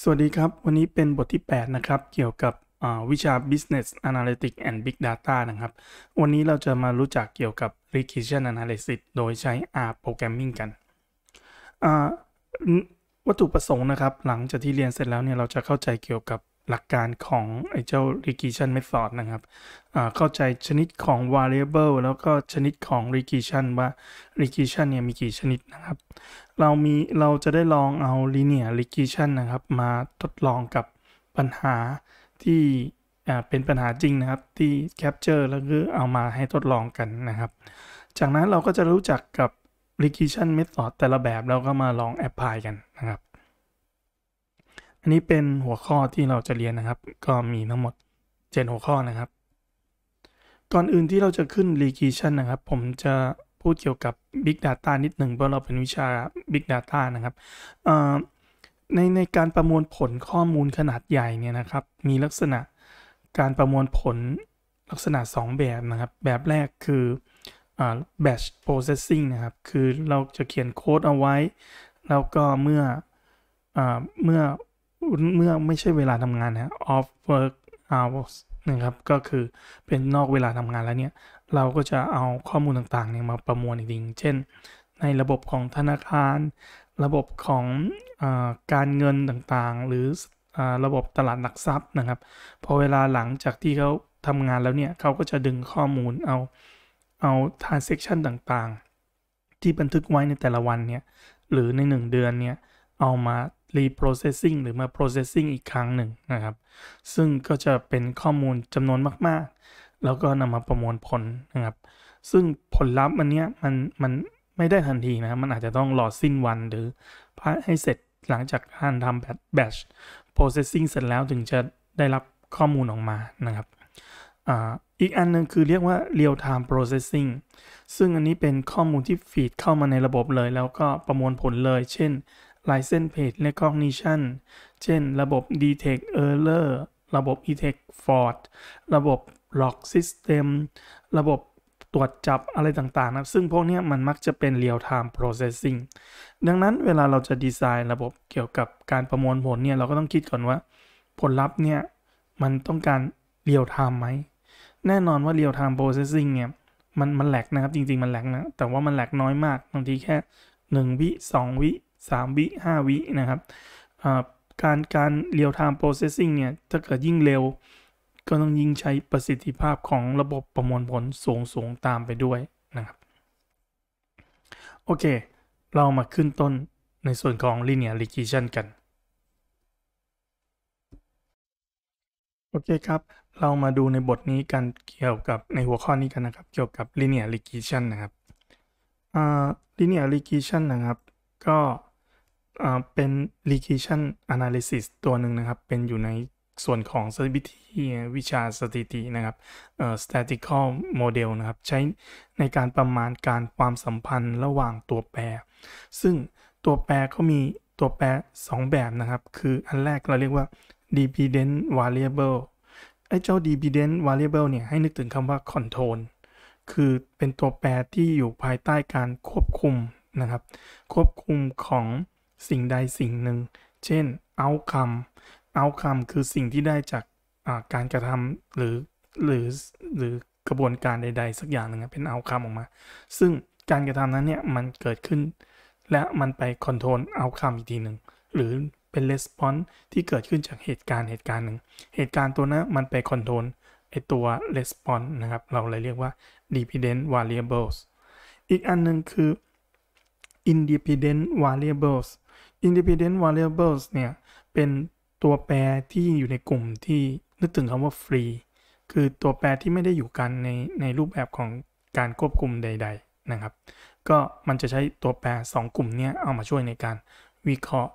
สวัสดีครับ วันนี้เป็นบทที่ 8 นะครับ เกี่ยวกับวิชา Business Analytics and Big Data นะครับ วันนี้เราจะมารู้จักเกี่ยวกับ Regression Analysis โดยใช้ R Programming กัน วัตถุประสงค์นะครับ หลังจากที่เรียนเสร็จแล้วเนี่ยเราจะเข้าใจเกี่ยวกับหลักการของไอ้เจ้า regression method นะครับ เข้าใจชนิดของ variable แล้วก็ชนิดของ regression ว่า regression เนี่ยมีกี่ชนิดนะครับ เรามีเราจะได้ลองเอา linear regression นะครับ มาทดลองกับปัญหาที่เป็นปัญหาจริงนะครับ ที่ capture แล้วก็เอามาให้ทดลองกันนะครับ จากนั้นเราก็จะรู้จักกับ regression method แต่ละแบบแล้วก็มาลอง apply กันนะครับอันนี้เป็นหัวข้อที่เราจะเรียนนะครับ ก็มีทั้งหมด7หัวข้อนะครับ ก่อนอื่นที่เราจะขึ้น regression นะครับ ผมจะพูดเกี่ยวกับ Big Data นิดหนึ่งเพราะเราเป็นวิชา Big Data นะครับ ในในการประมวลผลข้อมูลขนาดใหญ่เนี่ยนะครับ มีลักษณะการประมวลผลลักษณะ 2 แบบนะครับ แบบแรกคือ batch processing นะครับ คือเราจะเขียนโค้ดเอาไว้ แล้วก็เมื่ออเมื่อเมื่อไม่ใช่เวลาทำงานนะ off work hours นะครับ ก็คือเป็นนอกเวลาทำงานแล้วเนี่ย เราก็จะเอาข้อมูลต่างๆเนี่ยมาประมวลอีกทีเช่นในระบบของธนาคาร ระบบของอการเงินต่างๆ หรือระบบตลาดหลักทรัพย์นะครับ พอเวลาหลังจากที่เขาทำงานแล้วเนี่ยเขาก็จะดึงข้อมูลเอาเอา transaction ต่างๆ ที่บันทึกไว้ในแต่ละวันเนี่ย หรือใน 1 เดือนเนี่ยเอามา reprocessing หรือมา processing อีกครั้งหนึ่งนะครับ ซึ่งก็จะเป็นข้อมูลจำนวนมากๆ แล้วก็นำมาประมวลผลนะครับซึ่งผลลัพธ์อันเนี้ยมันมันไม่ได้ทันทีนะครับ มันอาจจะต้องรอสิ้นวันหรือ ให้เสร็จหลังจากการทำแบช processing เสร็จแล้วถึงจะได้รับข้อมูลออกมานะครับอีกอันนึงคือเรียกว่า real time processing ซึ่งอันนี้เป็นข้อมูลที่ฟีดเข้ามาในระบบเลย แล้วก็ประมวลผลเลย เช่น License Plate Recognition เช่น ระบบ Detect Error ระบบ Detect f a u d ระบบ l o k System ระบบตรวจจับอะไรต่างๆนะซึ่งพวกนี้มันมักจะเป็น Real Time Processing ดังนั้นเวลาเราจะดีไซน์ระบบเกี่ยวกับการประมวลผลเนี่ย เราก็ต้องคิดก่อนว่าผลลัพธ์เนี่ย มันต้องการ Real Time ไหม แน่นอนว่า Real Time Processing เนี่ยมันมันแหลกนะครับ จริงๆมันแหลกนะ แต่ว่ามันแหลกน้อยมาก บางทีแค่1วิ2วิ3 วิ5วินะครับการการเรียลไทม์โปรเซสซิ่งเนี่ย ถ้าเกิดยิ่งเร็วก็ต้องยิ่งใช้ประสิทธิภาพของระบบประมวลผลสูงสูงตามไปด้วยนะครับ โอเค เรามาขึ้นต้นในส่วนของ linear regression กัน โอเคครับ เรามาดูในบทนี้กันเกี่ยวกับในหัวข้อนี้กันนะครับ เกี่ยวกับ linear regression นะครับ linear regression นะครับก็เป็น regression analysis ตัวหนึ่งนะครับ เป็นอยู่ในส่วนของสถิติวิชาสถิตินะครับ statistical model นะครับ ใช้ในการประมาณการความสัมพันธ์ระหว่างตัวแปร ซึ่งตัวแปรเขามีตัวแปร 2 แบบนะครับ คืออันแรกเราเรียกว่า dependent variable ไอ้เจ้า dependent variable เนี่ยให้นึกถึงคำว่า control คือเป็นตัวแปรที่อยู่ภายใต้การควบคุมนะครับ ควบคุมของสิ่งใดสิ่งหนึ่ง เช่น outcome outcome คือสิ่งที่ได้จากการกระทำหรือหรือหรือกระบวนการใดๆสักอย่างหนึ่งเป็น outcome ออกมา ซึ่งการกระทำนั้นเนี่ยมันเกิดขึ้น และมันไป control outcome อีกทีหนึ่งหรือเป็น response ที่เกิดขึ้นจากเหตุการณ์เหตุการณ์หนึ่งเหตุการณ์ตัวนั้นมันไป control ไอตัว response นะครับ เราเลยเรียกว่า dependent variables อีกอันนึงคือ independent variables independent variables เนี่ยเป็นตัวแปรที่อยู่ในกลุ่มที่นึกถึงคำว่า free คือตัวแปรที่ไม่ได้อยู่กันในในรูปแบบของการควบคุมใดๆนะครับ ก็มันจะใช้ตัวแปร 2 กลุ่มนี้เอามาช่วยในการวิเคราะห์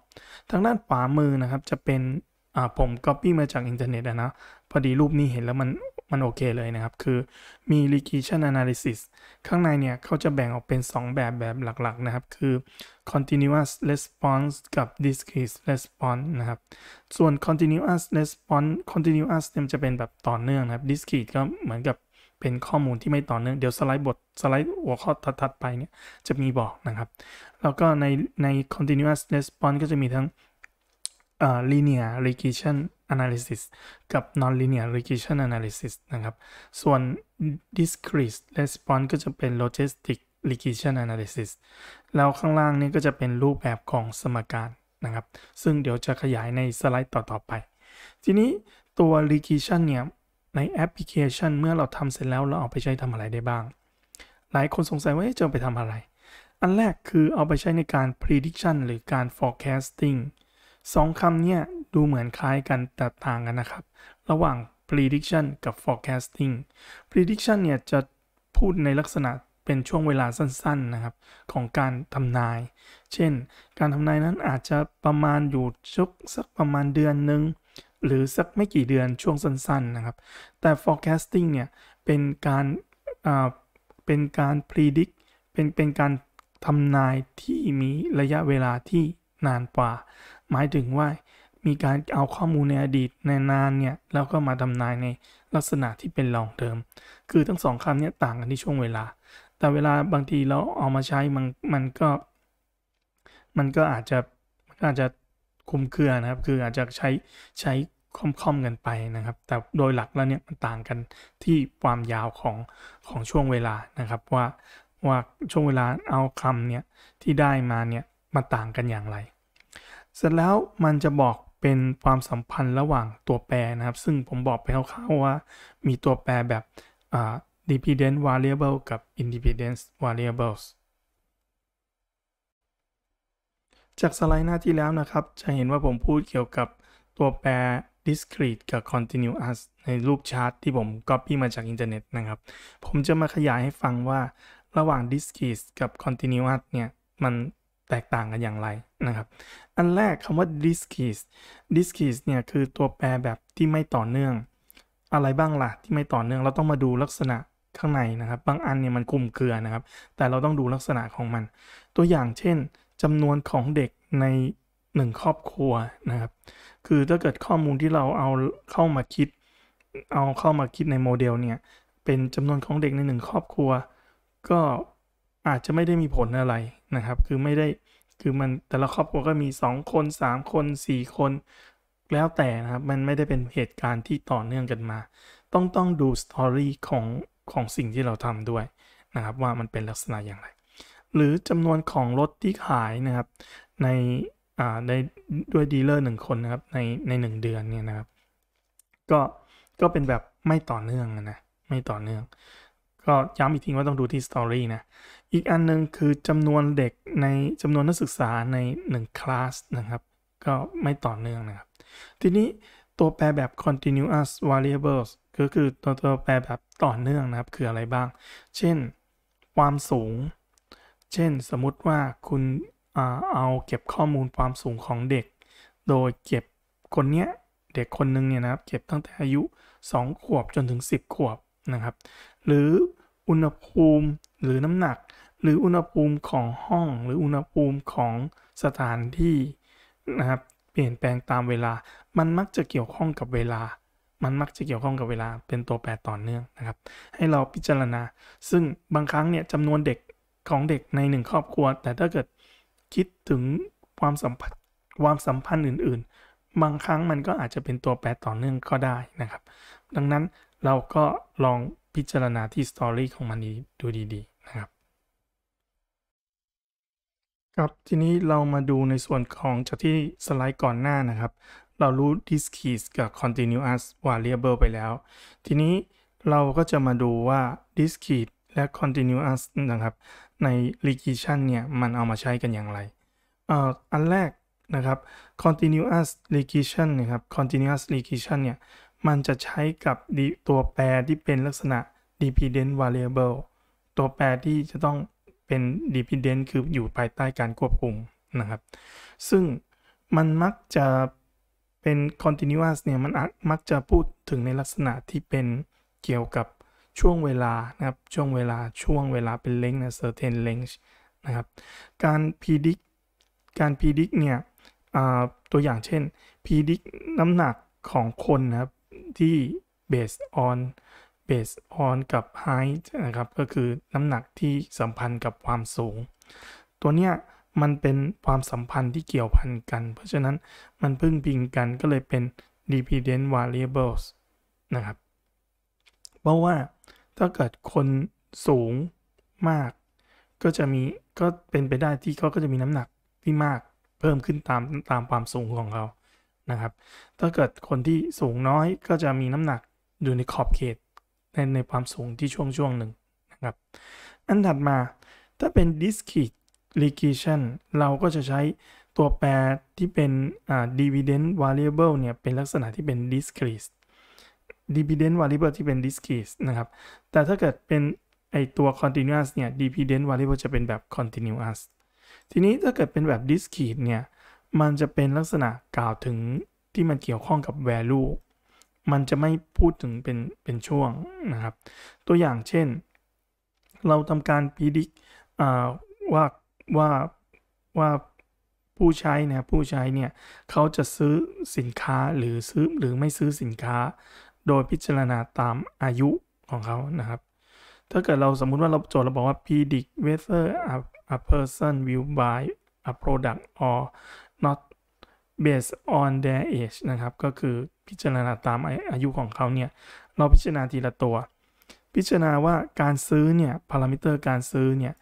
ทางด้านขวามือนะครับจะเป็นผม copy มาจากอินเทอร์เน็ตนะพอดีรูปนี้เห็นแล้วมันมันโอเคเลยนะครับ คือมี regression analysis ข้างในเนี่ยเขาจะแบ่งออกเป็น 2 แบบแบบหลัก ๆ นะครับ คือ continuous response กับ discrete response นะครับ ส่วน continuous response continuous เนี่ยจะเป็นแบบต่อเนื่องนะครับ discrete ก็เหมือนกับเป็นข้อมูลที่ไม่ต่อเนื่อง เดี๋ยวสไลด์บท สไลด์หัวข้อถัด ๆ ไปเนี่ย จะมีบอกนะครับ แล้วก็ในใน continuous response ก็จะมีทั้ง linear regression analysis กับ nonlinear regression analysis นะครับ ส่วน discrete response ก็จะเป็น logistic regression analysis แล้วข้างล่างนี้ก็จะเป็นรูปแบบของสมการนะครับ ซึ่งเดี๋ยวจะขยายในสไลด์ต่อ ๆ ไป ทีนี้ตัว regression เนี่ย ในแอปพลิเคชันเมื่อเราทำเสร็จแล้วเราเอาไปใช้ทำอะไรได้บ้าง หลายคนสงสัยว่าจะไปทำอะไร อันแรกคือเอาไปใช้ในการ prediction หรือการ forecasting สองคำเนี่ยดูเหมือนคล้ายกันแต่ต่างกันนะครับ ระหว่าง prediction กับ forecasting prediction เนี่ยจะพูดในลักษณะเป็นช่วงเวลาสั้นๆนะครับของการทำนาย เช่น การทำนายนั้นอาจจะประมาณอยู่ชุกสักประมาณเดือนหนึ่งหรือสักไม่กี่เดือนช่วงสั้นๆนะครับ แต่ forecasting เนี่ยเป็นการเป็นการ predict เป็นเป็นการทำนายที่มีระยะเวลาที่นานกว่า หมายถึงว่ามีการเอาข้อมูลในอดีตในนานเนี่ยแล้วก็มาทำนายในลักษณะที่เป็นลองเทอมคือทั้งสองคำนี้ต่างกันที่ช่วงเวลา แต่เวลาบางทีเราเอามาใช้มันมันก็มันก็อาจจะอาจจะคุมเครือนะครับ คืออาจจะใช้ใช้ค่อมๆกันไปนะครับ แต่โดยหลักแล้วเนี่ยมันต่างกันที่ความยาวของ ของช่วงเวลานะครับว่าว่าช่วงเวลาเอาคำเนี่ยที่ได้มาเนี่ยมันต่างกันอย่างไร เสร็จแล้วมันจะบอกเป็นความสัมพันธ์ระหว่างตัวแปรนะครับ ซึ่งผมบอกไปคร่าวๆว่ามีตัวแปรแบบ dependent variable กับ independent variables จากสไลด์หน้าที่แล้วนะครับ จะเห็นว่าผมพูดเกี่ยวกับตัวแปร discrete กับ continuous ในรูปชาร์ตที่ผม copy มาจาก อินเทอร์เน็ตนะครับ ผมจะมาขยายให้ฟังว่าระหว่าง discrete กับ continuous เนี่ยมันแตกต่างกันอย่างไรนะครับ อันแรกคำว่า discrete discrete เนี่ยคือตัวแปรแบบที่ไม่ต่อเนื่อง อะไรบ้างละ่ะ ที่ไม่ต่อเนื่องเราต้องมาดูลักษณะข้างในนะครับ บางอันเนี่ยมันกลุ่มเกลือนะครับแต่เราต้องดูลักษณะของมัน ตัวอย่างเช่นจำนวนของเด็กในหนึ่งครอบครัวนะครับคือถ้าเกิดข้อมูลที่เราเอาเข้ามาคิดเอาเข้ามาคิดในโมเดลเนี่ยเป็นจำนวนของเด็กในหนึ่งครอบครัว ก็อาจจะไม่ได้มีผลอะไรนะครับ คือไม่ได้ คือมันแต่ละครอบครัวก็มี2คน3คน4คนแล้วแต่นะครับ มันไม่ได้เป็นเหตุการณ์ที่ต่อเนื่องกันมา ต้องต้องดูสตอรี่ของของสิ่งที่เราทำด้วยนะครับว่ามันเป็นลักษณะอย่างไร หรือจำนวนของรถที่ขายนะครับ ในได้ด้วยดีลเลอร์หนึ่งคนนะครับในในหนึ่งเดือนเนี่ยนะครับ ก็ก็เป็นแบบไม่ต่อเนื่องนะไม่ต่อเนื่อง ก็ย้ำอีกทีว่าต้องดูที่สตอรี่นะอีกอันนึงคือจำนวนเด็กในจำนวนนักศึกษาใน1คลาสนะครับ ก็ไม่ต่อเนื่องนะครับ ทีนี้ตัวแปรแบบ continuous variables ก็คือตัวตัวแปรแบบต่อเนื่องนะครับคืออะไรบ้าง เช่น ความสูง เช่นสมมุติว่าคุณเอาเก็บข้อมูลความสูงของเด็ก โดยเก็บคนเนี้ยเด็กคนนึงเนี่ยนะครับเก็บตั้งแต่อายุ 2 ขวบจนถึง 10 ขวบนะครับ หรืออุณหภูมิหรือน้ำหนักหรืออุณหภูมิของห้องหรืออุณหภูมิของสถานที่นะครับเปลี่ยนแปลงตามเวลา มันมักจะเกี่ยวข้องกับเวลา มันมักจะเกี่ยวข้องกับเวลาเป็นตัวแปรต่อเนื่องนะครับให้เราพิจารณา ซึ่งบางครั้งเนี่ยจำนวนเด็กของเด็กในหนึ่งครอบครัว แต่ถ้าเกิดคิดถึงความสัมพันธ์ความสัมพันธ์อื่นๆ บางครั้งมันก็อาจจะเป็นตัวแปรต่อเนื่องก็ได้นะครับดังนั้นเราก็ลองพิจารณาที่สตอรี่ของมันดูดีๆครับทีนี้เรามาดูในส่วนของจากที่สไลด์ก่อนหน้านะครับ เรารู้ this keys กับ continuous variable ไปแล้ว ทีนี้เราก็จะมาดูว่า this keys และ continuous นะครับ ใน regression เนี่ย มันเอามาใช้กันอย่างไรออันแรกนะครับ continuous regression นะครับ continuous regression เนี่ย มันจะใช้กับตัวแปรที่เป็นลักษณะ dependent variable ตัวแปรที่จะต้องเป็นดีพิเดน n t คืออยู่ภายใต้การควบคุมนะครับ ซึ่งมันมักจะเป็น continuous เนี่ยมันมักจะพูดถึงในลักษณะที่เป็นเกี่ยวกับช่วงเวลานะครับช่วงเวลาช่วงเวลาเป็น length นะ certain length นะครับการ predict การ predict เนี่ยตัวอย่างเช่น predict น้ำหนักของคนนะครับที่ based on based on กับ height นะครับก็คือน้ำหนักที่สัมพันธ์กับความสูง ตัวเนี้ยมันเป็นความสัมพันธ์ที่เกี่ยวพันกันเพราะฉะนั้นมันพึ่งพิงกันก็เลยเป็น dependent variables นะครับเพราะว่าถ้าเกิดคนสูงมากก็จะมีก็เป็นไปได้ที่เขาก็จะมีน้ำหนักที่มากเพิ่มขึ้นตาม ตามความสูงของเขา นะครับ ถ้าเกิดคนที่สูงน้อยก็จะมีน้ำหนักอยู่ในขอบเขตในในความสูงที่ช่วงช่วงหนึ่งนะครับ อันถัดมาถ้าเป็น discrete regression เราก็จะใช้ตัวแปรที่เป็น dividend variable เนี่ยเป็นลักษณะที่เป็น discrete dividend variable ที่เป็น discrete นะครับ แต่ถ้าเกิดเป็นไอตัว continuous เนี่ย dividend variable จะเป็นแบบ continuous ทีนี้ถ้าเกิดเป็นแบบ discrete เนี่ยมันจะเป็นลักษณะกล่าวถึงที่มันเกี่ยวข้องกับ value มันจะไม่พูดถึงเป็นเป็นช่วงนะครับ ตัวอย่างเช่นเราทำการพิดิกว่า ว่าว่าผู้ใช้นะผู้ใช้เนี่ยเขาจะซื้อสินค้าหรือซื้อหรือไม่ซื้อสินค้า โดยพิจารณาตามอายุของเขานะครับ ถ้าเกิดเราสมมุติว่าเราโจทย์เราบอกว่า predict whether a, a person will buy a product or not based on their age นะครับ ก็คือพิจารณาตามอายุของเขาเนี่ย เราพิจารณาทีละตัว พิจารณาว่าการซื้อเนี่ยพารามิเตอร์ การซื้อเนี่ย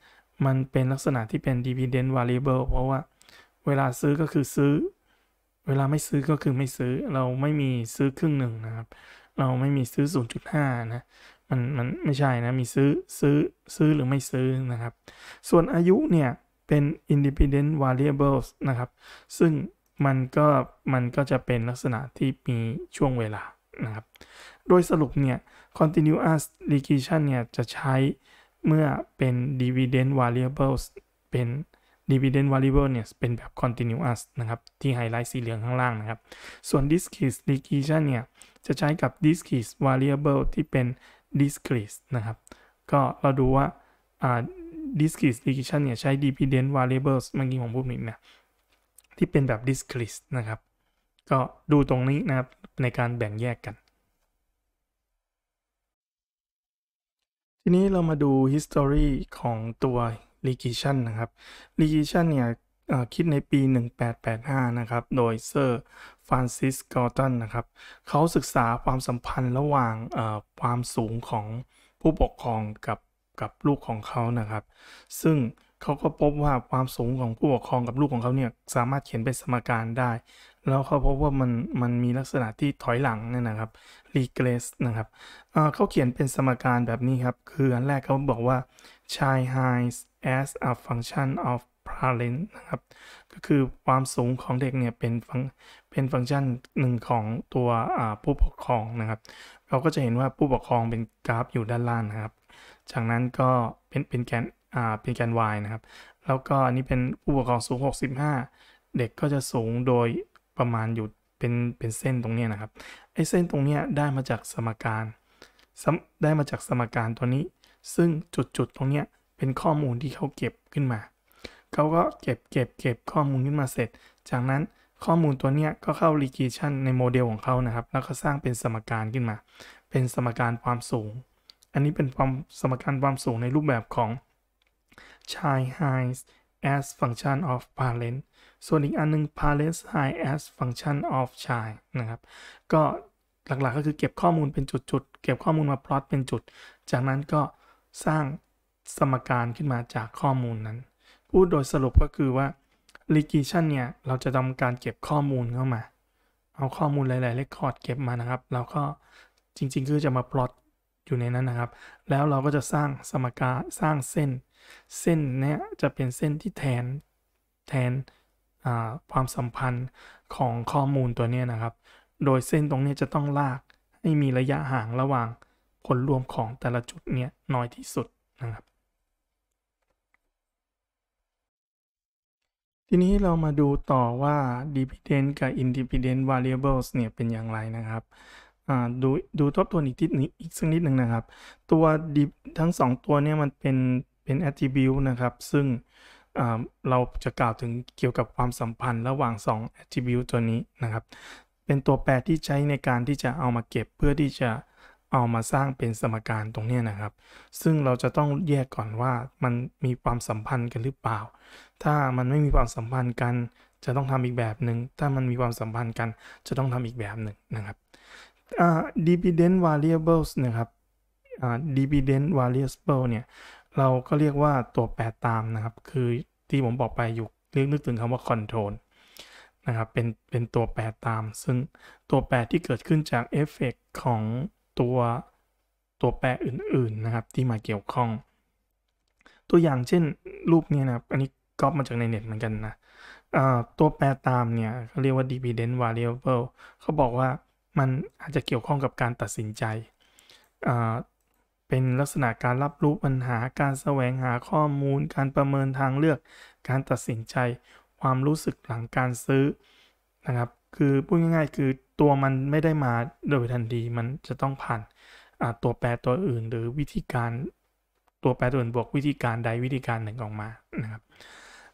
มันเป็นลักษณะที่เป็น dividend variable เพราะว่าเวลาซื้อก็คือซื้อ เวลาไม่ซื้อก็คือไม่ซื้อ เราไม่มีซื้อครึ่งหนึ่งนะครับ เราไม่มีซื้อ 0.5 นะ มันมันไม่ใช่นะ มีซื้อซื้อซื้อหรือไม่ซื้อนะครับ ส่วนอายุเนี่ยเป็น independent variables นะครับ ซึ่งมันก็มันก็จะเป็นลักษณะที่มีช่วงเวลานะครับ โดยสรุปเนี่ย continuous regression เนี่ยจะใช้เมื่อเป็น dividend variables เป็น dividend variable เนี่ยเป็นแบบ continuous นะครับ ที่ไฮไลท์สีเหลืองข้างล่างนะครับ ส่วน discrete regression เนี่ย จะใช้กับ discrete variable ที่เป็น discrete นะครับก็เราดูว่า discrete regression เนี่ยใช้ dividend variables เมื่อกี้ผมพูดผิดนะที่เป็นแบบ discrete นะครับ ก็ดูตรงนี้นะครับ ในการแบ่งแยกกัน ทีนี้เรามาดู history ของตัว regression นะครับ regression เนี่ยคิดในปี 1885 นะครับ โดยเซอร์ฟรานซิสกอร์ตันนะครับเขาศึกษาความสัมพันธ์ระหว่างความสูงของผู้ปกครองกับกับ ลูกของเขานะครับ ซึ่งเขาก็พบว่าความสูงของผู้ปกครองกับลูกของเขาเนี่ยสามารถเขียนเป็นสมการได้ แล้วเขาพบว่ามันมันมีลักษณะที่ถอยหลังนี่นะครับ regress นะครับเขาเขียนเป็นสมการแบบนี้ครับ คืออันแรกเขาบอกว่า chi height as a function of parent นะครับ ก็คือความสูงของเด็กเนี่ยเป็นฟังเป็นฟังก์ชันหนึ่งของตัวผู้ปกครองนะครับ เราก็จะเห็นว่าผู้ปกครองเป็นกราฟอยู่ด้านล่างนะครับ จากนั้นก็เป็นเป็นแกนเป็นแกน y นะครับแล้วก็อันนี้เป็นผู้ปกครองสูง65 เด็กก็จะสูงโดยประมาณอยู่เป็นเป็นเส้นตรงนี้นะครับไอ้เส้นตรงนี้ได้มาจากสมการได้มาจากสมการตัวนี้ ซึ่งจุดๆตรงนี้เป็นข้อมูลที่เขาเก็บขึ้นมาเขาก็เก็บเก็บเก็บข้อมูลขึ้นมาเสร็จ จากนั้นข้อมูลตัวนี้ก็เข้า regression ในโมเดลของเขานะครับ แล้วก็สร้างเป็นสมการขึ้นมา เป็นสมการความสูง อันนี้เป็นความสมการความสูงในรูปแบบของ h i high as function of parent ส่วนอีกอันนึง parent high as function of child นะครับก็หลักๆก็คือเก็บข้อมูลเป็นจุดๆ เก็บข้อมูลมาพลอตเป็นจุด จากนั้นก็สร้างสมการขึ้นมาจากข้อมูลนั้น พูดโดยสรุปก็คือว่า regression เนี่ยเราจะทำการเก็บข้อมูลเข้ามา เอาข้อมูลหลายๆคคอร์ดเก็บมานะครับแล้วก็จริงๆคือจะมาพลอตอยู่ในนั้นนะครับ แล้วเราก็จะสร้างสมการสร้างเส้นเส้นนี้จะเป็นเส้นที่แทนแทนความสัมพันธ์ของข้อมูลตัวนี้นะครับ โดยเส้นตรงนี้จะต้องลากให้มีระยะห่างระหว่างผลรวมของแต่ละจุดเนี่ยน้อยที่สุดนะครับ ทีนี้เรามาดูต่อว่า dependent กับ independent variables เนี่ยเป็นอย่างไรนะครับ ดูดูทบทวนอีกทีนอีกสักนิดหนึ่งนะครับ ตัวทั้ง2ตัวเนี่ยมันเป็นเป็น attribute นะครับ ซึ่งเราจะกล่าวถึงเกี่ยวกับความสัมพันธ์ระหว่าง 2 attribute ตัวนี้นะครับ เป็นตัวแปรที่ใช้ในการที่จะเอามาเก็บเพื่อที่จะเอามาสร้างเป็นสมการตรงนี้นะครับ ซึ่งเราจะต้องแยกก่อนว่ามันมีความสัมพันธ์กันหรือเปล่า ถ้ามันไม่มีความสัมพันธ์กันจะต้องทำอีกแบบหนึง่งถ้ามันมีความสัมพันธ์กันจะต้องทำอีกแบบหนึ่งนะครับ dividend variables นะครับ dividend variable s เนี่ยเราก็เรียกว่าตัวแปรตามนะครับคือที่ผมบอกไปอยู่เรื่องนึกถึงคำว่า control นะครับเป็นเป็นตัวแปรตาม ซึ่งตัวแปรที่เกิดขึ้นจากเอฟเฟกของตัวตัวแปรอื่นๆนะครับที่มาเกี่ยวข้อง ตัวอย่างเช่นรูปนี้นะครับอันนี้ก๊อปมาจากในเน็ตเหมือนกันนะตัวแปรตามเนี่ยเขาเรียกว่า dependent variable เขาบอกว่ามันอาจจะเกี่ยวข้องกับการตัดสินใจเป็นลักษณะการรับรู้ปัญหาการแสวงหาข้อมูล การประเมินทางเลือก การตัดสินใจ ความรู้สึกหลังการซื้อนะครับ คือ พูดง่ายๆ คือตัวมันไม่ได้มาโดยทันที มันจะต้องผ่านตัวแปรตัวอื่นหรือวิธีการ ตัวแปรตัวอื่นบวกวิธีการใดวิธีการหนึ่งออกมานะครับ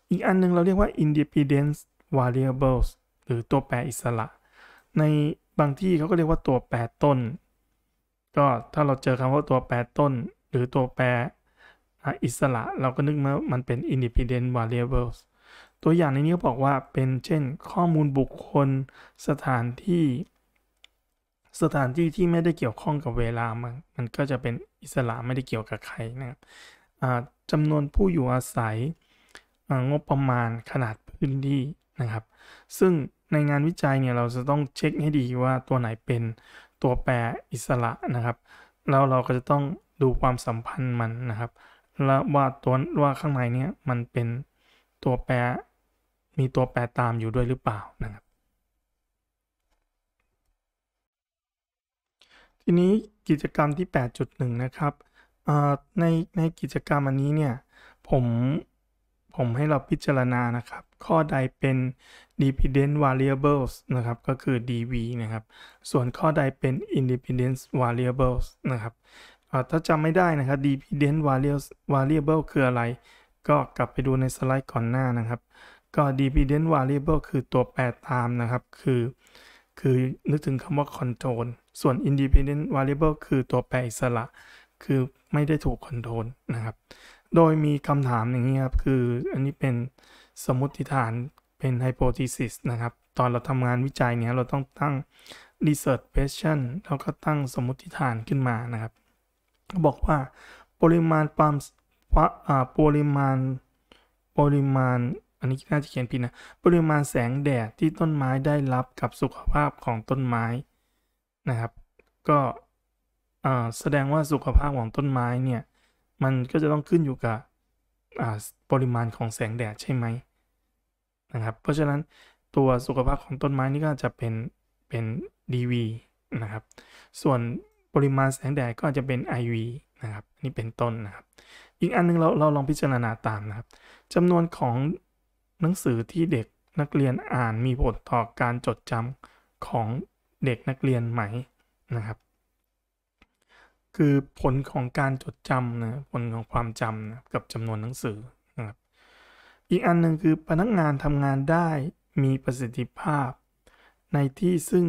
อีกอันนึงเราเรียกว่า independent variables หรือตัวแปรอิสระ ในบางที่เขาก็เรียกว่าตัวแปรต้นก็ถ้าเราเจอคำว่าตัวแปรต้นหรือตัวแปรอิสระเราก็นึกว่ามันเป็น independent variables ตัวอย่างในนี้ก็บอกว่าเป็นเช่นข้อมูลบุคคลสถานที่ สถานที่ที่ไม่ได้เกี่ยวข้องกับเวลา มันมันก็จะเป็นอิสระไม่ได้เกี่ยวกับใครนะครับจำนวนผู้อยู่อาศัยงบประมาณขนาดพื้นที่นะครับ ซึ่งในงานวิจัยเนี่ย เราจะต้องเช็คให้ดีว่าตัวไหนเป็นตัวแปรอิสระนะครับแล้วเราก็จะต้องดูความสัมพันธ์มันนะครับแล้วว่าตัวว่าข้างในเนี้ยมันเป็นตัวแปรมีตัวแปรตามอยู่ด้วยหรือเปล่านะครับ ทีนี้กิจกรรมที่ 8.1 นะครับในในกิจกรรมอันนี้เนี่ย ผม ผมให้เราพิจารณานะครับข้อใดเป็น dependent variables นะครับ ก็คือ dv นะครับ ส่วนข้อใดเป็น independent variables นะครับถ้าจำไม่ได้นะครับ dependent variable คืออะไร ก็กลับไปดูในสไลด์ก่อนหน้านะครับ ก็ dependent variable คือตัวแปรตามนะครับ คือ คือนึกถึงคำว่า control ส่วน independent variable คือตัวแปรอิสระ คือไม่ได้ถูกคอนโทรลนะครับ โดยมีคำถามอย่างนี้ครับ คืออันนี้เป็นสมมติฐานเป็นไฮโปทีซิสนะครับ ตอนเราทำงานวิจัยเนี่ยเราต้องตั้ง research question แล้วก็ตั้งสมมติฐานขึ้นมานะครับ ก็บอกว่าปริมาณความปริมาณปริมาณ อันนี้น่าจะเขียนผิดนะปริมาณแสงแดดที่ต้นไม้ได้รับกับสุขภาพของต้นไม้นะครับ ก็แสดงว่าสุขภาพของต้นไม้เนี่ย มันก็จะต้องขึ้นอยู่กับปริมาณของแสงแดดใช่ไหมนะครับ เพราะฉะนั้นตัวสุขภาพของต้นไม้นี่ก็จะเป็นเป็น DV นะครับ ส่วนปริมาณแสงแดดก็จะเป็น IV นะครับนี่เป็นต้นนะครับอีกอันนึงเราเราลองพิจารณาตามนะครับจำนวนของหนังสือที่เด็กนักเรียนอ่านมีผลต่อการจดจำของเด็กนักเรียนไหมนะครับ คือผลของการจดจำนะผลของความจำนะกับจำนวนหนังสืออีกอันหนึ่งคือพนักงานทำงานได้มีประสิทธิภาพในที่ซึ่ง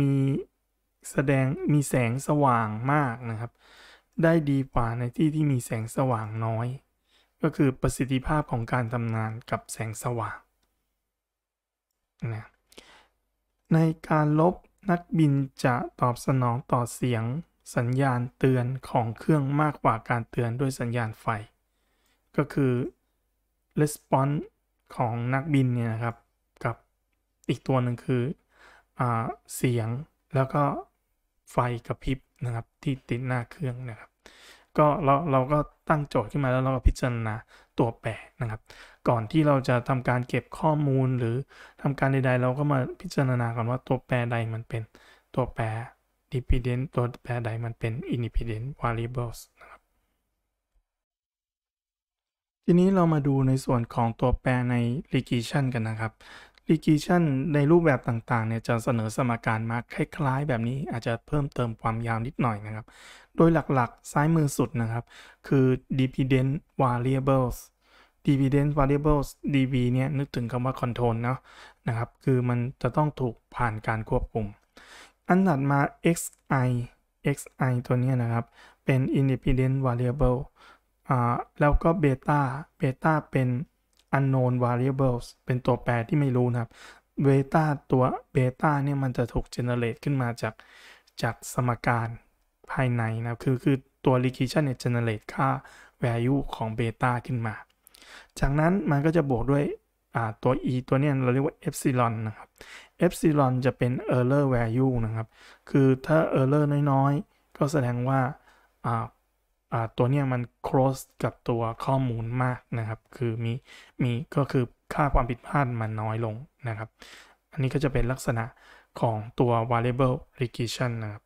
มีแสดงมีแสงสว่างมากนะครับ ได้ดีกว่าในที่ที่มีแสงสว่างน้อย ก็คือประสิทธิภาพของการทำงานกับแสงสว่างนะในการลบนักบินจะตอบสนองต่อเสียงสัญญาณเตือนของเครื่องมากกว่าการเตือนด้วยสัญญาณไฟ ก็คือ r e s p o n s ์ของนักบินเนี่ยนะครับกับอีกตัวหนึ่งคืออเสียงแล้วก็ไฟกระพริบนะครับที่ติดหน้าเครื่องนะครับก็เราเราก็ตั้งโจทย์ขึ้นมาแล้วเราก็พิจารณาตัวแปรนะครับ ก่อนที่เราจะทำการเก็บข้อมูลหรือทำการใดๆเราก็มาพิจารณาก่อนว่าตัวแปรใดมันเป็นตัวแปร dependent ตัวแปรใดมันเป็น independent variables นะทีนี้เรามาดูในส่วนของตัวแปรใน regression กันนะครับ regression ในรูปแบบต่างๆ เนี่ยจะเสนอสมการมาคล้ายๆ แบบนี้อาจจะเพิ่มเติมความยาวนิดหน่อยนะครับ โดยหลักๆซ้ายมือสุดนะครับ คือ dependent variables d e p e n d e n t variables dv เนี่ยนึกถึงคำว่า control เนาะนะครับ คือมันจะต้องถูกผ่านการควบคุม อันถัดมา xi xi ตัวนี้นะครับ เป็น independent variable แล้วก็เบต้า เบต้าเป็น unknown variables เป็นตัวแปรที่ไม่รู้นะครับ เบต้าตัวเบต้าเนี่ยมันจะถูก generate ขึ้นมาจากจากสมการภายในนะคือคือตัว recursion เนี่ย generate ค่า value ของเบต้าขึ้นมา จากนั้นมันก็จะบวกด้วยตัว e ตัวนี้เราเรียกว่า epsilon นะครับ epsilon จะเป็น error value นะครับ คือถ้า error น้อยๆ ก็แสดงว่าตัวเนี้ยมัน close กับตัวข้อมูลมากนะครับ คือมีมีก็คือค่าความผิดพลาดมันน้อยลงนะครับ อันนี้ก็จะเป็นลักษณะของตัว variable regression นะครับ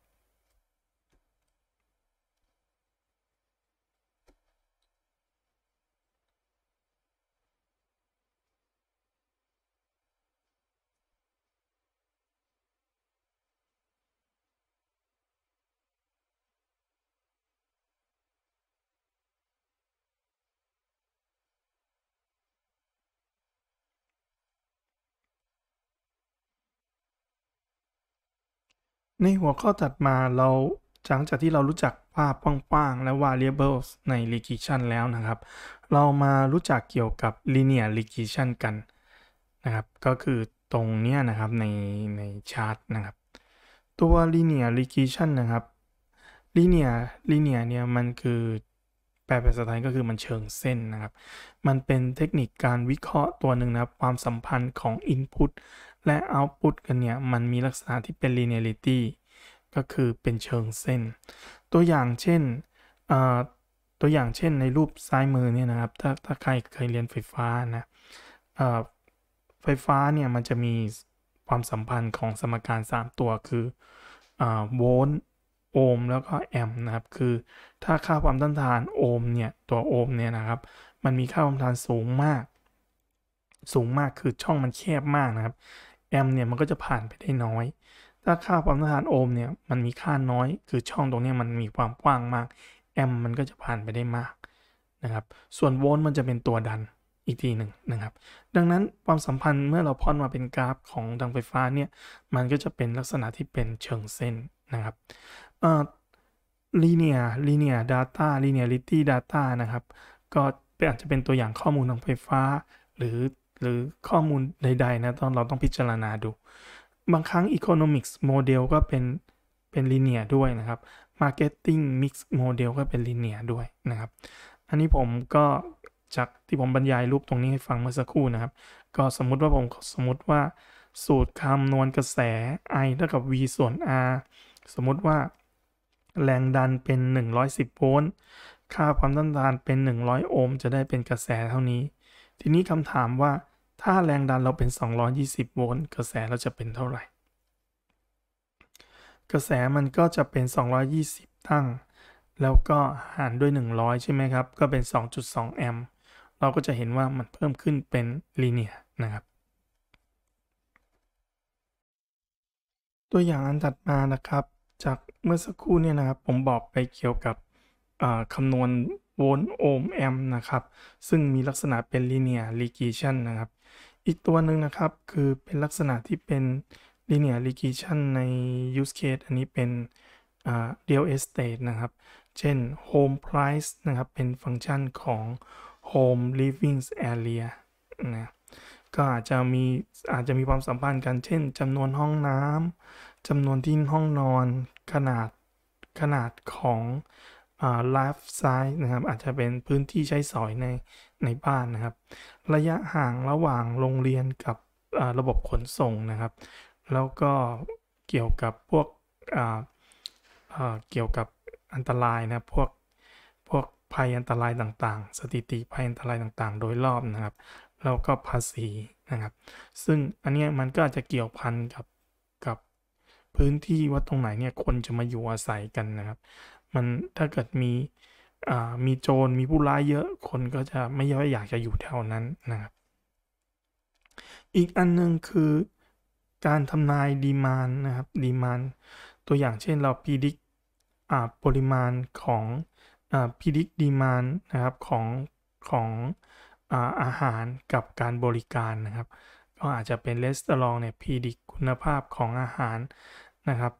ในหัวข้อถัดมาเราหลังจากที่เรารู้จักภาพกว้างๆและ variables ใน regression แล้วนะครับ เรามารู้จักเกี่ยวกับ linear regression กันนะครับก็คือตรงนี้นะครับในในชาร์ตนะครับ ตัว linear regression นะครับ linear linear เนี่ยมันคือแปลเป็นภาษาไทยก็คือมันเชิงเส้นนะครับ มันเป็นเทคนิคการวิเคราะห์ตัวหนึ่งนะครับ ความสัมพันธ์ของ input และ output กันเนี่ยมันมีลักษณะที่เป็น linearity ก็คือเป็นเชิงเส้น ตัวอย่างเช่นตัวอย่างเช่นในรูปซ้ายมือเนี่ยนะครับถ้าถ้าใครเคยเรียนไฟฟ้านะไฟฟ้าเนี่ยมันจะมีความสัมพันธ์ของสมการ 3 ตัวคือโวลต์โอห์มแล้วก็แอมป์นะครับคือถ้าค่าความต้านทานโอห์มเนี่ยตัวโอห์มเนี่ยนะครับมันมีค่าความต้านทานสูงมาก สูงมากคือช่องมันแคบมากนะครับแอมเนี่ยมันก็จะผ่านไปได้น้อย ถ้าค่าความต้านทานโอห์มเนี่ยมันมีค่าน้อยคือช่องตรงนี้มันมีความกว้างมากแอมมันก็จะผ่านไปได้มากนะครับ ส่วนโวลต์มันจะเป็นตัวดันอีกทีหนึ่งนะครับดังนั้นความสัมพันธ์เมื่อเราพ่นมาเป็นกราฟของดังไฟฟ้าเนี่ยมันก็จะเป็นลักษณะที่เป็นเชิงเส้นนะครับเอ่อ linear linear data linearity data นะครับก็อาจจะเป็นตัวอย่างข้อมูลทางไฟฟ้า หรือหรือข้อมูลใด ๆ นะตอนเราต้องพิจารณาดู บางครั้ง Economics Model ก็เป็น เป็นลิเนียด้วยนะครับ Marketing Mix Model ก็เป็นลิเนียด้วยนะครับ อันนี้ผมก็จากที่ผมบรรยายรูปตรงนี้ให้ฟังเมื่อสักครู่นะครับ ก็สมมุติว่าผมสมมติว่า สูตรคำนวณกระแส I เท่ากับ V ส่วน R สมมติว่า แรงดันเป็น 110โวลต์ค่าความต้านทานเป็น 100 โอห์มจะได้เป็นกระแสเท่านี้ ทีนี้คำถามว่าถ้าแรงดันเราเป็น 220โวลต์กระแสเราจะเป็นเท่าไหร่ กระแสมันก็จะเป็น 220ตั้ง แล้วก็หารด้วย 100 ใช่ไหมครับ ก็เป็น2.2แอมป์เราก็จะเห็นว่ามันเพิ่มขึ้นเป็นลีเนียนะครับ ตัวอย่างอันถัดมานะครับ จากเมื่อสักครู่เนี่ยนะครับ ผมบอกไปเกี่ยวกับคำนวณโวลต์โอห์มแอมป์นะครับซึ่งมีลักษณะเป็นลีเนีย r e กิชันนะครับอีกตัวหนึ่งนะครับ คือเป็นลักษณะที่เป็น linear regression ใน use case อันนี้เป็น real estate นะครับ เช่น home price นะครับ เป็นฟังก์ชันของ home living area นะ ก็อาจจะมี อาจจะมีความสัมพันธ์กัน เช่น จำนวนห้องน้ำ จำนวนที่ห้องนอน ขนาดขนาดของไลฟ์ไซส์นะครับ อาจจะเป็นพื้นที่ใช้สอยในในบ้านนะครับ ระยะห่างระหว่างโรงเรียนกับระบบขนส่งนะครับ แล้วก็เกี่ยวกับพวกเกี่ยวกับอันตรายนะพวกพวกภัยอันตรายต่างๆ สถิติภัยอันตรายต่างๆ โดยรอบนะครับ แล้วก็ภาษีนะครับ ซึ่งอันนี้มันก็อาจจะเกี่ยวพันกับกับพื้นที่ว่าตรงไหนเนี่ยคนจะมาอยู่อาศัยกันนะครับมันถ้าเกิดมีมีโจรมีผู้ร้ายเยอะคนก็จะไม่ย่อยอยากจะอยู่แถวนั้นนะครับ อีกอันนึงคือการทำนายดีมานนะครับดีมานตัวอย่างเช่นเราพิดิกปริมาณของพิดิกดีมานนะครับของของอาหารกับการบริการนะครับก็อาจจะเป็นเลสตอรองเนี่ยพิดิกคุณภาพของอาหารนะครับ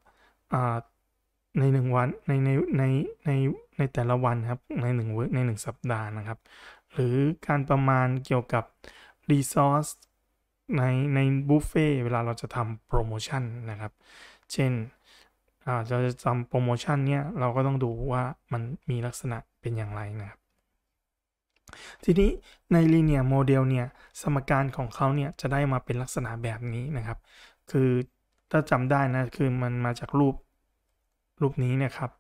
ในหนึ่งวันในในในในในแต่ละวันครับในหนึ่งเวกในหนึ่งสัปดาห์นะครับ หรือการประมาณเกี่ยวกับรีซอสในในบุฟเฟ่เวลาเราจะทำโปรโมชั่นนะครับเช่นเราจะทำโปรโมชั่นเนี้ยเราก็ต้องดูว่ามันมีลักษณะเป็นอย่างไรนะครับ ทีนี้ใน linear m o เด l เนี่ยสมการของเขาเนี่ยจะได้มาเป็นลักษณะแบบนี้นะครับ คือถ้าจำได้นะคือมันมาจากรูปรูปนี้เนี่ยครับ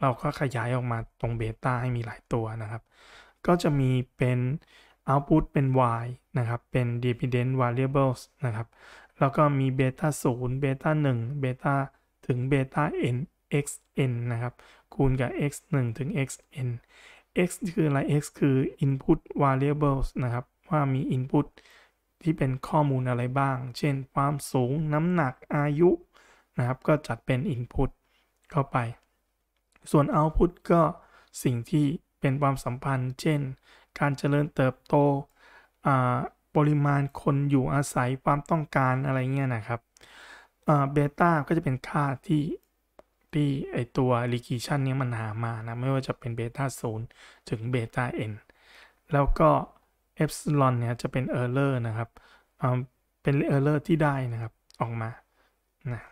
เราก็ขยายออกมาตรงเบต้าให้มีหลายตัวนะครับ ก็จะมีเป็น output เป็น y นะครับ เป็น dependent variables นะครับ แล้วก็มีเบต้า0เบต้า1เบต้าถึงเบต้า n xn นะครับ คูณกับ x 1 ถึง xn x คืออะไร x คือ input variables นะครับ ว่ามี input ที่เป็นข้อมูลอะไรบ้าง เช่น ความสูง น้ำหนัก อายุ นะครับ ก็จัดเป็น input เข้าไป ส่วน Output ก็สิ่งที่เป็นความสัมพันธ์ เช่น การเจริญเติบโตปริมาณคนอยู่อาศัย ความต้องการอะไรเงี้ยนะครับเบต้าก็จะเป็นค่าที่ ที่ ไอตัว r e g r e s s i o n นี้มันหามานะ ไม่ว่าจะเป็นเบต้าศูนย์ถึงเบต้า n แล้วก็เอฟซลอนเนี่ยจะเป็น error นะครับ เป็น error ที่ได้นะครับออกมานะ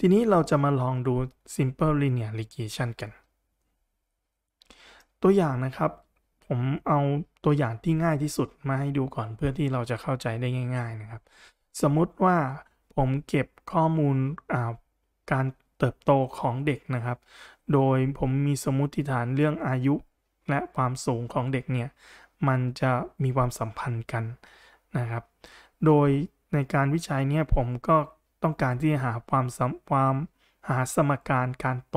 ทีนี้เราจะมาลองดู simple linear regression กัน ตัวอย่างนะครับผมเอาตัวอย่างที่ง่ายที่สุดมาให้ดูก่อนเพื่อที่เราจะเข้าใจได้ง่าย ๆนะครับ สมมติว่าผมเก็บข้อมูลการเติบโตของเด็กนะครับ โดยผมมีสมมติฐานเรื่องอายุและความสูงของเด็กเนี่ยมันจะมีความสัมพันธ์กันนะครับ โดยในการวิจัยเนี่ยผมก็ต้องการที่จะหาความสความหาสมการการโต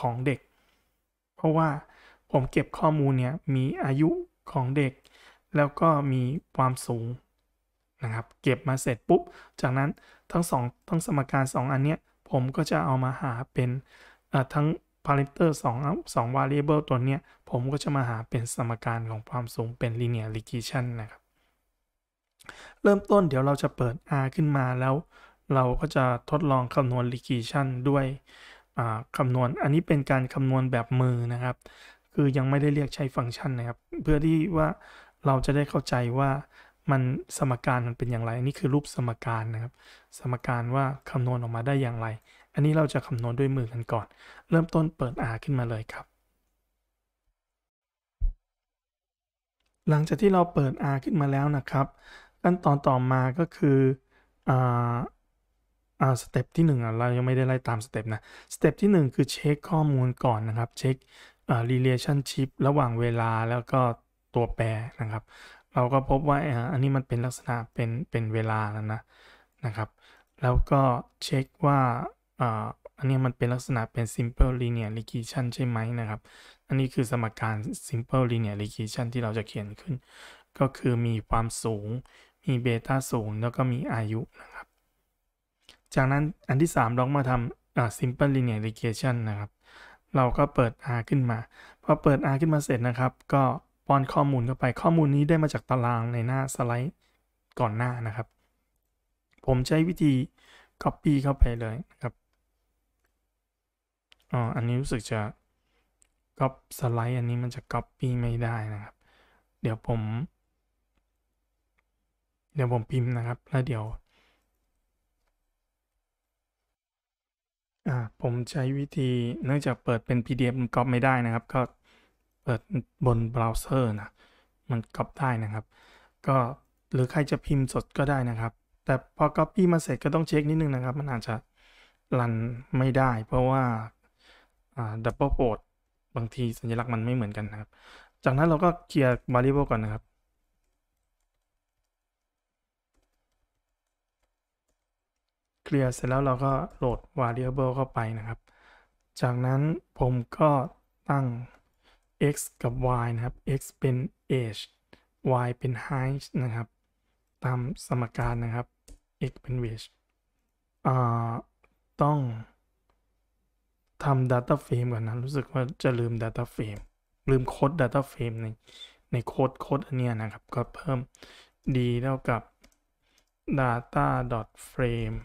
ของเด็ก เพราะว่าผมเก็บข้อมูลเนี่ยมีอายุของเด็ก แล้วก็มีความสูงนะครับ เก็บมาเสร็จปุ๊บ จากนั้นทั้งสองทั้งสมการ 2 อันเนี้ยผมก็จะเอามาหาเป็นทั้งพาราิเตอร์สสอง2 2 v าเ i เบิลตัวเนี้ยผมก็จะมาหาเป็นสมการของความสูงเป็นลีเนียร์ลิกิชันนะครับเริ่มต้นเดี๋ยวเราจะเปิด R ขึ้นมาแล้วเราก็จะทดลองคำนวณ regression ด้วยคำนวณอันนี้เป็นการคำนวณแบบมือนะครับ คือยังไม่ได้เรียกใช้ฟังก์ชันนะครับ เพื่อที่ว่าเราจะได้เข้าใจว่ามันสมการมันเป็นอย่างไร อันนี้คือรูปสมการนะครับสมการว่าคำนวณออกมาได้อย่างไร อันนี้เราจะคำนวณด้วยมือกันก่อน เริ่มต้นเปิด R ขึ้นมาเลยครับ หลังจากที่เราเปิด R ขึ้นมาแล้วนะครับขั้นตอนต่อมาก็คือออ่าสเต็ปที่1อ่ะเรายังไม่ได้ไล่ตามสเต็ปนะสเต็ปที่1 คือเช็คข้อมูลก่อนนะครับ เช็คอ่า relationship ระหว่างเวลาแล้วก็ตัวแปรนะครับ เราก็พบว่าอันนี้มันเป็นลักษณะเป็นเป็นเวลาแล้วนะนะครับแล้วก็เช็คว่าอ่าอันนี้มันเป็นลักษณะเป็น simple linear regression ใช่ไหมนะครับ อันนี้คือสมการ simple linear regression ที่เราจะเขียนขึ้น ก็คือมีความสูง มีเบต้าสูงแล้วก็มีอายุนะครับจากนั้นอันที่3เรามาทำ simple linear regression นะครับ เราก็เปิด R ขึ้นมาพอเปิด R ขึ้นมาเสร็จนะครับ ก็ป้อนข้อมูลเข้าไปข้อมูลนี้ได้มาจากตารางในหน้าสไลด์ก่อนหน้านะครับ ผมใช้วิธี copy เข้าไปเลยนะครับอ๋ออันนี้รู้สึกจะ cop สไลด์อันนี้มันจะ copy ไม่ได้นะครับ เดี๋ยวผม เดี๋ยวผมพิมพ์นะครับ แล้วเดี๋ยวอ่าผมใช้วิธีเนื่องจากเปิดเป็น PDF มันก๊อปไม่ได้นะครับ ก็เปิดบนเบราว์เซอร์นะมันก๊อปได้นะครับก็หรือใครจะพิมพ์สดก็ได้นะครับ แต่พอก๊อปปี้มาเสร็จก็ต้องเช็คนิดนึงนะครับ มันอาจจะรันไม่ได้เพราะว่าดับเบิลโพดบางทีสัญลักษณ์มันไม่เหมือนกันนะครับ จากนั้นเราก็เคลียร์บาริเบิลก่อนนะครับเคลียร์เสร็จแล้วเราก็โหลด variable เข้าไปนะครับ จากนั้นผมก็ตั้ง x กับ y นะครับ x เป็น age y เป็น height นะครับ ตามสมการนะครับ x เป็น wage ต้องทำ data frame ก่อนนะรู้สึกว่าจะลืม data frame ลืมโค้ด data frame ใน ในโค้ดโค้ดอันนี้นะครับ ก็เพิ่ม d เท่ากับ data frame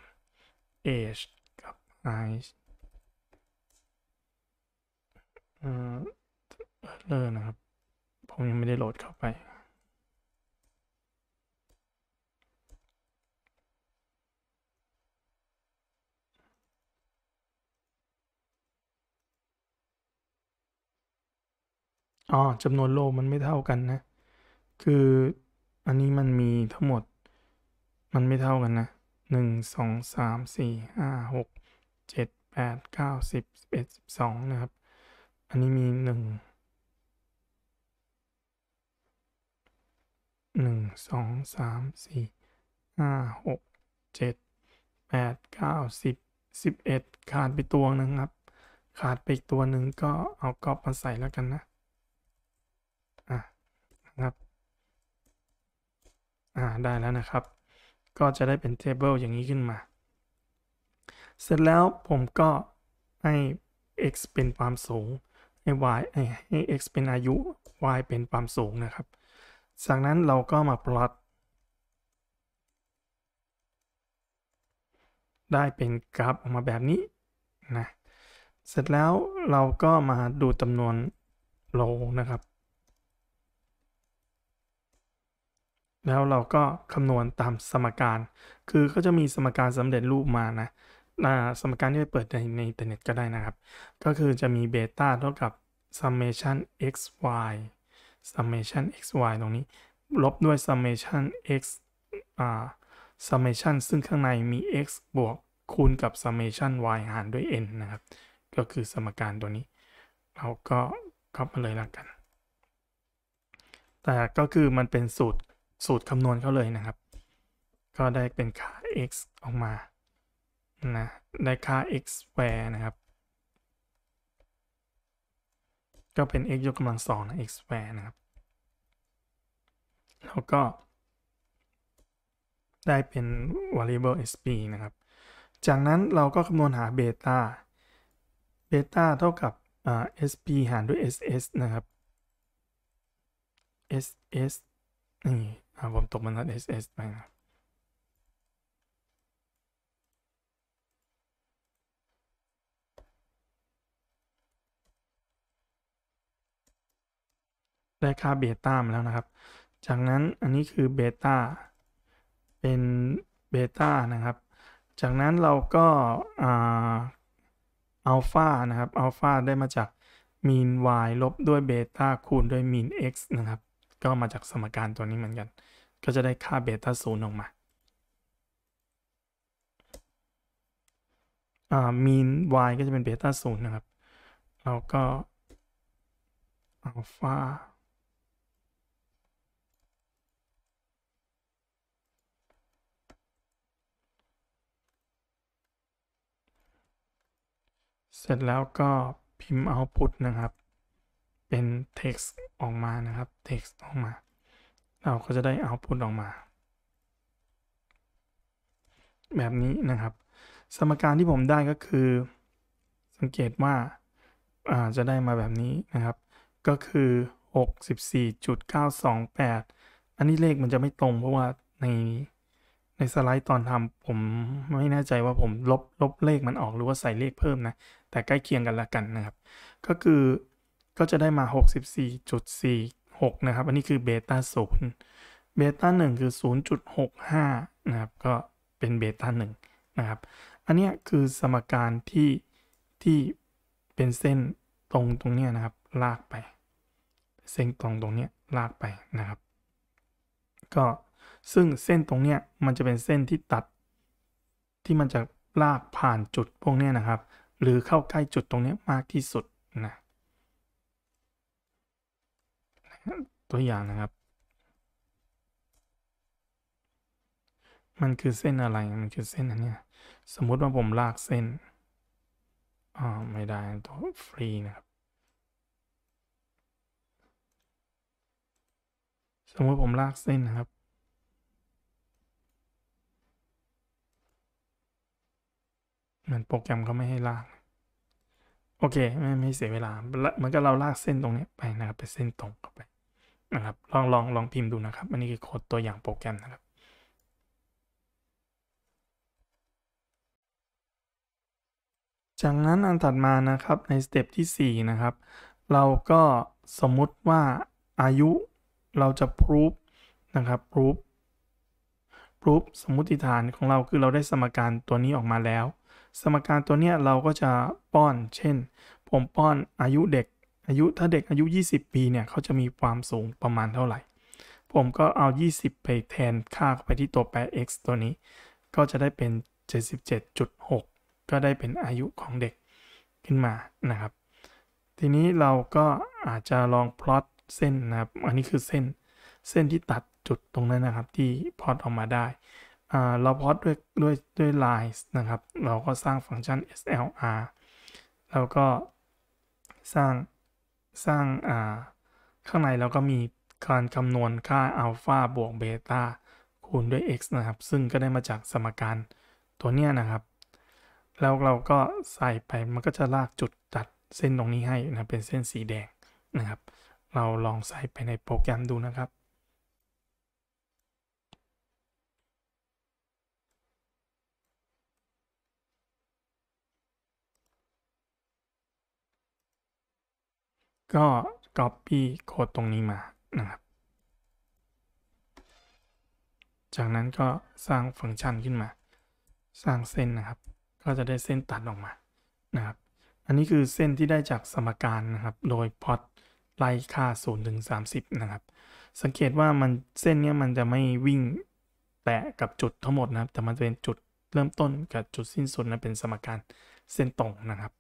age กับ h e i g h เออเลอร์นะครับ ผมยังไม่ได้โหลดเข้าไปอ๋อจำนวนโลมันไม่เท่ากันนะ คืออันนี้มันมีทั้งหมด มันไม่เท่ากันนะหนึ่งสองสามสี่ห้าหกเจ็ดแปดเก้าสิบสิบเอ็ดสิบสองนะครับ อันนี้มีหนึ่งหนึ่งสองสามสี่ห้าหกเจ็ดแปดเก้าสิบสิบเอ็ดขาดไปตัวหนึ่งครับ ขาดไปตัวหนึ่งก็เอากรอบมาใส่แล้วกันนะอ่ะครับอ่าได้แล้วนะครับก็จะได้เป็น table อย่างนี้ขึ้นมา เสร็จแล้วผมก็ให้ x เป็นความสูง ให้ y ให้ x เป็นอายุ y เป็นความสูงนะครับ จากนั้นเราก็มา plot ได้เป็นกราฟออกมาแบบนี้นะ เสร็จแล้วเราก็มาดูจำนวนโลนะครับแล้วเราก็คำนวณตามสมการ คือก็จะมีสมการสำเร็จรูปมานะสมการที่ไปเปิดในในอินเทอร์เน็ตก็ได้นะครับ ก็คือจะมีเบต้าเท่ากับ summation xy summation xy ตรงนี้ ลบด้วย summation x อ่า summation ซึ่งข้างในมี x บวกคูณกับ summation y หารด้วย n นะครับ ก็คือสมการตัวนี้ เราก็ก๊อปมาเลยละกัน แต่ก็คือมันเป็นสูตรสูตรคำนวณเขาเลยนะครับ ก็ได้เป็นค่า x ออกมา นะ ได้ค่า x แวร์นะครับ ก็เป็น x ยกกำลังสองนะ x แวร์นะครับ แล้วก็ ได้เป็น variable sp นะครับ จากนั้นเราก็คำนวณหาเบต้า เบต้าเท่ากับ sp หารด้วย ss นะครับ ss นี่ผมตกมันทัด SS ไปนะได้ค่าเบต้ามาแล้วนะครับ จากนั้นอันนี้คือเบต้าเป็นเบต้านะครับ จากนั้นเราก็อัลฟา นะครับ อัลฟาได้มาจากมีน y ลบด้วยเบต้าคูณด้วยมีน x นะครับก็มาจากสมการตัวนี้เหมือนกัน ก็จะได้ค่าเบต้าศูนย์ออกมา อ่ามีน y ก็จะเป็นเบต้าศูนย์นะครับ แล้วก็อัลฟาเสร็จแล้วก็พิมพ์ output นะครับเป็น text ออกมานะครับ text ออกมา เราก็จะได้ output ออกมา แบบนี้นะครับ สมการที่ผมได้ก็คือ สังเกตว่าจะได้มาแบบนี้นะครับ ก็คือ 64.928 อันนี้เลขมันจะไม่ตรงเพราะว่าใน ในสไลด์ตอนทำผมไม่แน่ใจว่าผมลบลบเลขมันออก หรือว่าใส่เลขเพิ่มนะ แต่ใกล้เคียงกันละกันนะครับ ก็คือก็จะได้มา 64.46 นะครับ อันนี้คือเบต้า0เบต้า1 คือ 0.65นะครับ ก็เป็นเบต้า1นะครับ อันนี้คือสมการที่ที่เป็นเส้นตรงตรงนี้นะครับ ลากไป เส้นตรงตรงนี้ลากไปนะครับ ก็ซึ่งเส้นตรงเนี้ยมันจะเป็นเส้นที่ตัดที่มันจะลากผ่านจุดพวกนี้นะครับ หรือเข้าใกล้จุดตรงนี้มากที่สุดนะตัวอย่างนะครับ มันคือเส้นอะไร มันคือเส้นอันนี้ สมมุติว่าผมลากเส้นอ๋อไม่ได้ตัวฟรีนะครับ สมมติผมลากเส้นนะครับเหมือนโปรแกรมเขาไม่ให้ลาก โอเค ไม่ไม่เสียเวลาเหมือนกับเราลากเส้นตรงนี้ไปนะครับไปเส้นตรงเข้าไปนะครับลองลองลองพิมพ์ดูนะครับ อันนี้คือโค้ดตัวอย่างโปรแกรมนะครับ จากนั้นอันถัดมานะครับในสเต็ปที่4นะครับ เราก็สมมุติว่าอายุเราจะพรูฟนะครับพรูฟพรูฟสมมติฐานของเราคือเราได้สมการตัวนี้ออกมาแล้วสมการตัวเนี้ยเราก็จะป้อนเช่น ผมป้อนอายุเด็กอายุ ถ้าเด็กอายุ 20 ปี เนี่ย เขาจะมีความสูงประมาณเท่าไหร่ ผมก็เอา 20 ไปแทน ค่าไปที่ตัวแปร x ตัวนี้ ก็จะได้เป็น 77.6 ก็ได้เป็นอายุของเด็กขึ้นมา นะครับ ทีนี้เราก็อาจจะลองพลอตเส้นนะครับ อันนี้คือเส้นเส้นที่ตัดจุดตรงนั้นนะครับ ที่พลอตออกมาได้ เราพอดด้วยด้วยด้วย lines นะครับ เราก็สร้างฟังก์ชัน slr แล้วก็สร้างสร้างอ่าข้างในเราก็มีการคำนวณค่าอัลฟาบวกเบต้าคูณด้วย x นะครับ ซึ่งก็ได้มาจากสมการตัวเนี้ยนะครับ แล้วเราก็ใส่ไป มันก็จะลากจุดตัดเส้นตรงนี้ให้นะเป็นเส้นสีแดงนะครับ เราลองใส่ไปในโปรแกรมดูนะครับก็ Copy โค้ดตรงนี้มานะครับ จากนั้นก็สร้างฟังก์ชันขึ้นมา สร้างเส้นนะครับ ก็จะได้เส้นตัดออกมานะครับ อันนี้คือเส้นที่ได้จากสมการนะครับ โดยพอดไล่ค่า0ถึง30 นะครับ สังเกตว่ามันเส้นนี้มันจะไม่วิ่งแตะกับจุดทั้งหมดนะครับ แต่มันจะเป็นจุดเริ่มต้นกับจุดสิ้นสุดนะเป็นสมการเส้นตรงนะครับ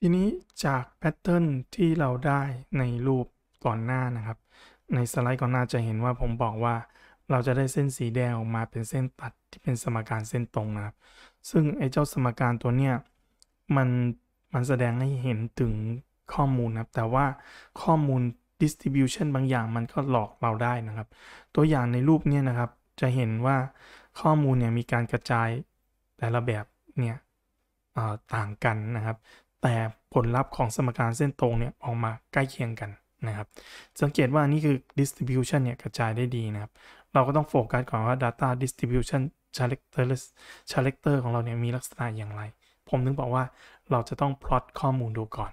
ทีนี้จากแพทเทิร์นที่เราได้ในรูปก่อนหน้านะครับในสไลด์ก่อนหน้าจะเห็นว่าผมบอกว่าเราจะได้เส้นสีแดงออกมาเป็นเส้นตัดที่เป็นสมการเส้นตรงนะครับ ซึ่งไอ้เจ้าสมการตัวเนี้ยมันมันแสดงให้เห็นถึงข้อมูลนะครับ แต่ว่าข้อมูล distribution บางอย่างมันก็หลอกเราได้นะครับ ตัวอย่างในรูปเนี่ยนะครับจะเห็นว่าข้อมูลเนี่ยมีการกระจายแต่ละแบบเนี่ยต่างกันนะครับแต่ผลลัพธ์ของสมการเส้นตรงเนี่ย ออกมาใกล้เคียงกันนะครับ สังเกตว่านี่คือ distribution เนี่ย กระจายได้ดีนะครับ เราก็ต้องโฟกัสก่อนว่า data distribution character character ของเราเนี่ยมีลักษณะอย่างไร ผมถึงบอกว่าเราจะต้อง plot ข้อมูลดูก่อน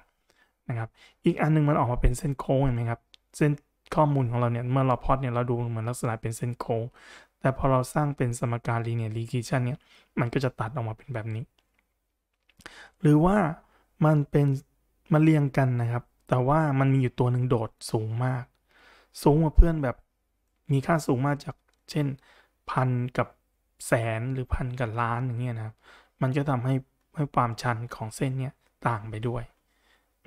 นะครับ อีกอันนึงมันออกมาเป็นเส้นโค้งเห็นไหมครับ เส้นข้อมูลของเราเนี่ย เมื่อเราพอ t เนี่ยเราดูเหมือนลักษณะเป็นเส้นโค้งแต่พอเราสร้างเป็นสมการ linear regression เนี่ยมันก็จะตัดออกมาเป็นแบบนี้ หรือว่ามันเป็นมันเรียงกันนะครับ แต่ว่ามันมีอยู่ตัวหนึ่งโดดสูงมาก สูงกว่าเพื่อนแบบมีค่าสูงมากจากเช่นพันกับแสนหรือพันกับล้านอย่างเงี้ยนะครับ มันก็ทำให้ให้ความชันของเส้นเนี่ยต่างไปด้วย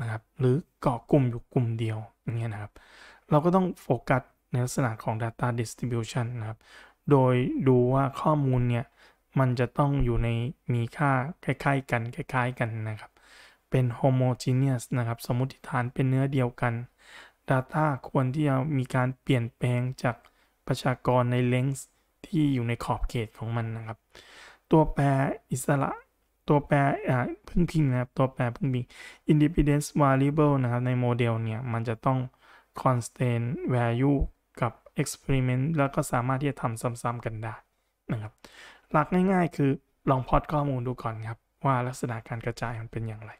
นะครับ หรือเกาะกลุ่มอยู่กลุ่มเดียวอย่างเงี้ยนะครับ เราก็ต้อง โฟกัสในลักษณะของ data distribution นะครับ โดยดูว่าข้อมูลเนี่ยมันจะต้องอยู่ในมีค่าใกล้ๆกันคล้าย ๆ กันนะครับเป็น homogeneous นะครับ สมมติฐานเป็นเนื้อเดียวกัน Data ควรที่จะมีการเปลี่ยนแปลงจากประชากรในเลนส์ที่อยู่ในขอบเขตของมันนะครับ ตัวแปรอิสระ ตัวแปรพึ่งพิงนะครับ ตัวแปรพึ่งพิง independence variable นะครับ ในโมเดลเนี่ย มันจะต้อง constant value กับ experiment แล้วก็สามารถที่จะทำซ้ำๆกันได้นะครับหลักง่ายๆคือลองพอดข้อมูลดูก่อนครับว่าลักษณะการกระจายมันเป็นอย่างไร